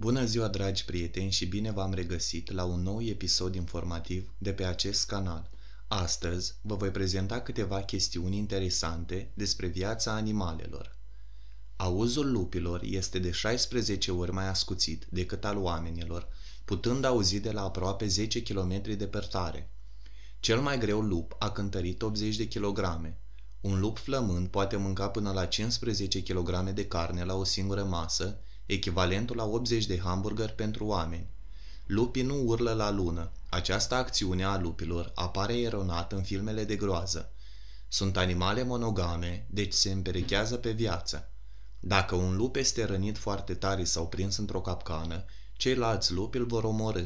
Bună ziua, dragi prieteni, și bine v-am regăsit la un nou episod informativ de pe acest canal. Astăzi vă voi prezenta câteva chestiuni interesante despre viața animalelor. Auzul lupilor este de 16 ori mai ascuțit decât al oamenilor, putând auzi de la aproape 10 km pertare. Cel mai greu lup a cântărit 80 de kilograme. Un lup flămând poate mânca până la 15 kg de carne la o singură masă, echivalentul la 80 de hamburgeri pentru oameni. Lupii nu urlă la lună. Această acțiune a lupilor apare eronat în filmele de groază. Sunt animale monogame, deci se împerechează pe viață. Dacă un lup este rănit foarte tare sau prins într-o capcană, ceilalți lupi îl vor omorâ.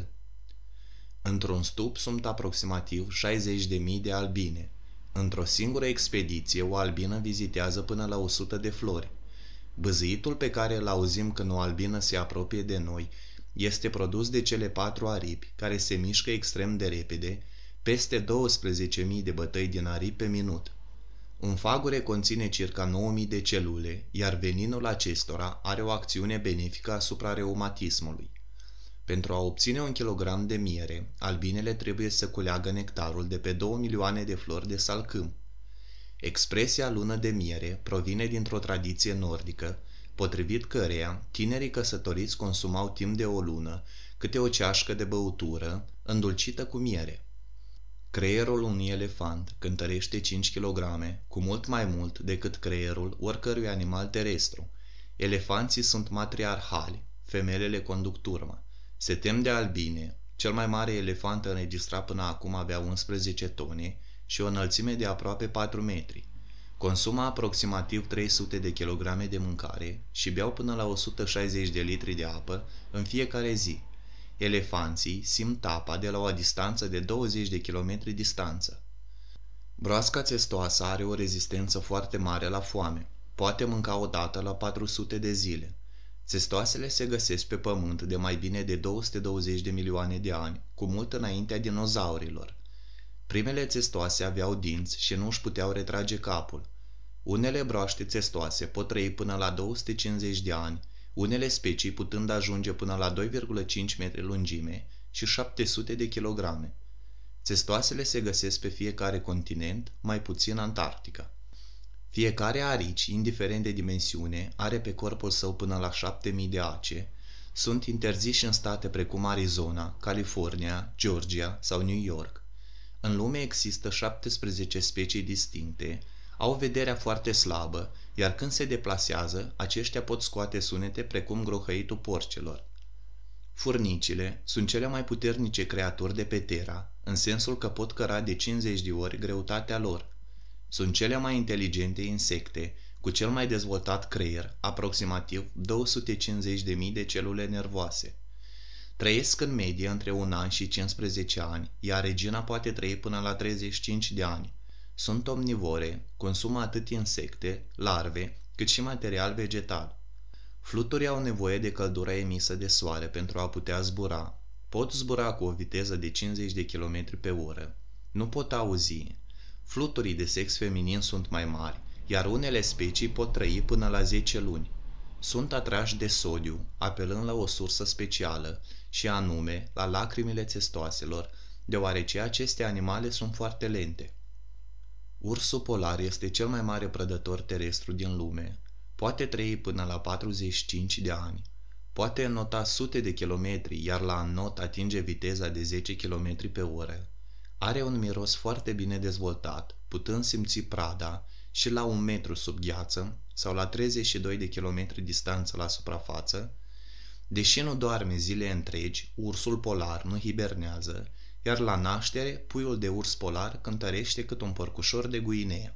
Într-un stup sunt aproximativ 60.000 de albine. Într-o singură expediție, o albină vizitează până la 100 de flori, Băzâitul pe care îl auzim când o albină se apropie de noi este produs de cele patru aripi, care se mișcă extrem de repede, peste 12.000 de bătăi din aripi pe minut. Un fagure conține circa 9.000 de celule, iar veninul acestora are o acțiune benefică asupra reumatismului. Pentru a obține un kilogram de miere, albinele trebuie să culeagă nectarul de pe 2 milioane de flori de salcâm, Expresia lună de miere provine dintr-o tradiție nordică, potrivit căreia tinerii căsătoriți consumau timp de o lună câte o ceașcă de băutură îndulcită cu miere. Creierul unui elefant cântărește 5 kg, cu mult mai mult decât creierul oricărui animal terestru. Elefanții sunt matriarhali, femelele conduc turma. Se tem de albine, cel mai mare elefant înregistrat până acum avea 11 tone, și o înălțime de aproape 4 metri. Consumă aproximativ 300 de kilograme de mâncare și beau până la 160 de litri de apă în fiecare zi. Elefanții simt apa de la o distanță de 20 de km distanță. Broasca testoasă are o rezistență foarte mare la foame. Poate mânca o dată la 400 de zile. Testoasele se găsesc pe pământ de mai bine de 220 de milioane de ani, cu mult înaintea dinozaurilor – Primele țestoase aveau dinți și nu își puteau retrage capul. Unele broaște țestoase pot trăi până la 250 de ani, unele specii putând ajunge până la 2,5 metri lungime și 700 de kilograme. Țestoasele se găsesc pe fiecare continent, mai puțin Antarctica. Fiecare arici, indiferent de dimensiune, are pe corpul său până la 7000 de ace, sunt interziși în state precum Arizona, California, Georgia sau New York. În lume există 17 specii distincte, au vederea foarte slabă, iar când se deplasează, aceștia pot scoate sunete precum grohăitul porcelor. Furnicile sunt cele mai puternice creaturi de pe Terra, în sensul că pot căra de 50 de ori greutatea lor. Sunt cele mai inteligente insecte, cu cel mai dezvoltat creier, aproximativ 250.000 de celule nervoase. Trăiesc în medie între un an și 15 ani, iar regina poate trăi până la 35 de ani. Sunt omnivore, consumă atât insecte, larve, cât și material vegetal. Fluturii au nevoie de căldura emisă de soare pentru a putea zbura. Pot zbura cu o viteză de 50 de km pe oră. Nu pot auzi. Fluturii de sex feminin sunt mai mari, iar unele specii pot trăi până la 10 luni sunt atrași de sodiu apelând la o sursă specială și anume la lacrimile testoaselor, deoarece aceste animale sunt foarte lente. Ursul polar este cel mai mare prădător terestru din lume. Poate trăi până la 45 de ani. Poate înnota sute de kilometri, iar la înnot atinge viteza de 10 km pe oră. Are un miros foarte bine dezvoltat, putând simți prada și la un metru sub gheață sau la 32 de kilometri distanță la suprafață, deși nu doarme zile întregi, ursul polar nu hibernează, iar la naștere puiul de urs polar cântărește cât un porcușor de guinee.